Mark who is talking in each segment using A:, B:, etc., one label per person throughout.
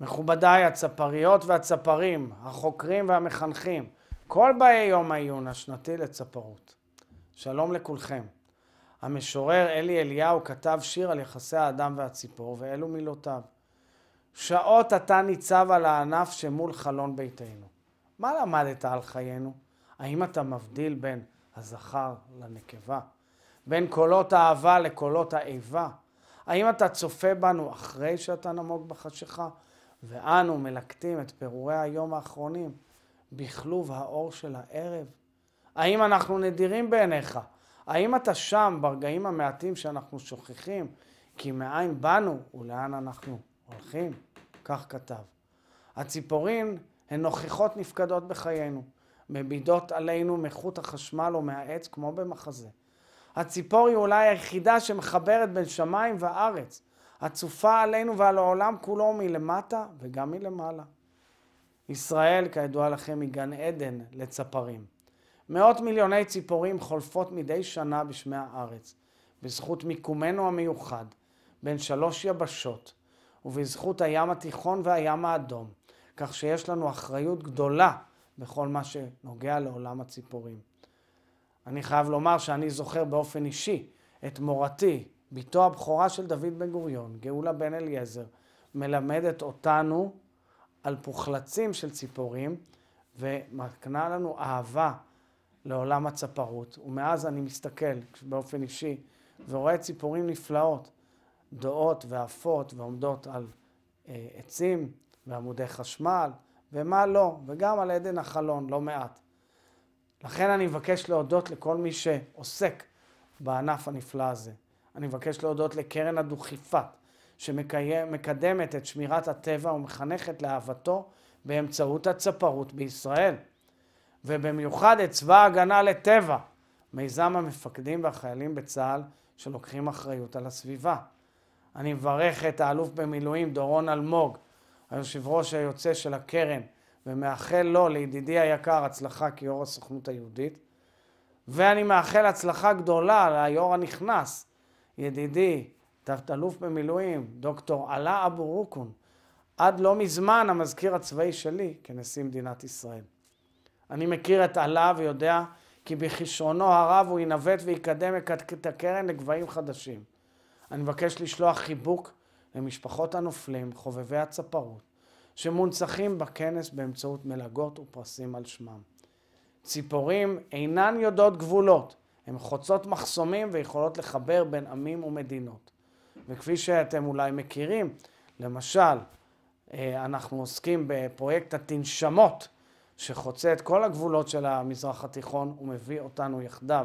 A: מכובדיי הצפריות והצפרים, החוקרים והמחנכים, כל באי יום העיון השנתי לצפרות. שלום לכולכם. המשורר אלי אליהו כתב שיר על יחסי האדם והציפור, ואלו מילותיו: שעות אתה ניצב על הענף שמול חלון ביתנו. מה למדת על חיינו? האם אתה מבדיל בין הזכר לנקבה? בין קולות האהבה לקולות האיבה? האם אתה צופה בנו אחרי שאתה נמוג בחשיכה? ואנו מלקטים את פירורי היום האחרונים בכלוב האור של הערב? האם אנחנו נדירים בעיניך? האם אתה שם ברגעים המעטים שאנחנו שוכחים? כי מאין באנו ולאן אנחנו הולכים? כך כתב. הציפורים הן נוכחות נפקדות בחיינו, מבידות עלינו מחוט החשמל או מהעץ כמו במחזה. הציפור היא אולי היחידה שמחברת בין שמיים וארץ. הצופה עלינו ועל העולם כולו מלמטה וגם מלמעלה. ישראל, כידוע לכם, היא גן עדן לצפרים. מאות מיליוני ציפורים חולפות מדי שנה בשמי הארץ, בזכות מיקומנו המיוחד, בין שלוש יבשות, ובזכות הים התיכון והים האדום, כך שיש לנו אחריות גדולה בכל מה שנוגע לעולם הציפורים. אני חייב לומר שאני זוכר באופן אישי את מורתי, בתו הבכורה של דוד בן גוריון, גאולה בן אליעזר, מלמדת אותנו על פוחלצים של ציפורים ומקנה לנו אהבה לעולם הצפרות. ומאז אני מסתכל באופן אישי ורואה ציפורים נפלאות, דואות ועפות ועומדות על אה, עצים ועמודי חשמל ומה לא, וגם על עדן החלון, לא מעט. לכן אני מבקש להודות לכל מי שעוסק בענף הנפלא הזה. אני מבקש להודות לקרן הדוכיפה, שמקדמת את שמירת הטבע ומחנכת לאהבתו באמצעות הצפרות בישראל. ובמיוחד את צבא ההגנה לטבע, מיזם המפקדים והחיילים בצה"ל שלוקחים אחריות על הסביבה. אני מברך את האלוף במילואים דורון אלמוג, היושב ראש היוצא של הקרן, ומאחל לו, לידידי היקר, הצלחה כיו"ר הסוכנות היהודית. ואני מאחל הצלחה גדולה ליו"ר הנכנס, ידידי, תת-אלוף במילואים, דוקטור עלה אבו רוקון, עד לא מזמן המזכיר הצבאי שלי כנשיא מדינת ישראל. אני מכיר את עלה ויודע כי בכישרונו הרב הוא ינווט ויקדם את הקרן לגבהים חדשים. אני מבקש לשלוח חיבוק למשפחות הנופלים, חובבי הצפרות, שמונצחים בכנס באמצעות מלגות ופרסים על שמם. ציפורים אינן יודעות גבולות. הן חוצות מחסומים ויכולות לחבר בין עמים ומדינות. וכפי שאתם אולי מכירים, למשל, אה, אנחנו עוסקים בפרויקט התנשמות, שחוצה את כל הגבולות של המזרח התיכון ומביא אותנו יחדיו,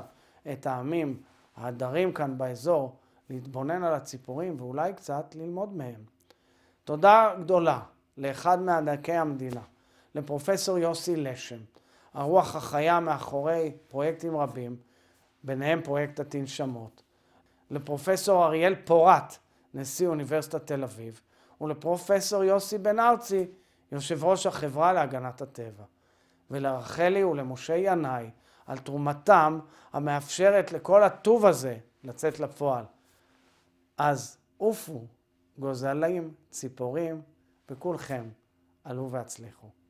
A: את העמים הדרים כאן באזור, להתבונן על הציפורים ואולי קצת ללמוד מהם. תודה גדולה לאחד מענקי המדינה, לפרופסור יוסי לשם, הרוח החיה מאחורי פרויקטים רבים, ביניהם פרויקט התנשמות, לפרופסור אריאל פורת, נשיא אוניברסיטת תל אביב, ולפרופסור יוסי בן ארצי, יושב ראש החברה להגנת הטבע, ולרחלי ולמשה ינאי על תרומתם המאפשרת לכל הטוב הזה לצאת לפועל. אז עופו, גוזלים, ציפורים, וכולכם עלו והצליחו.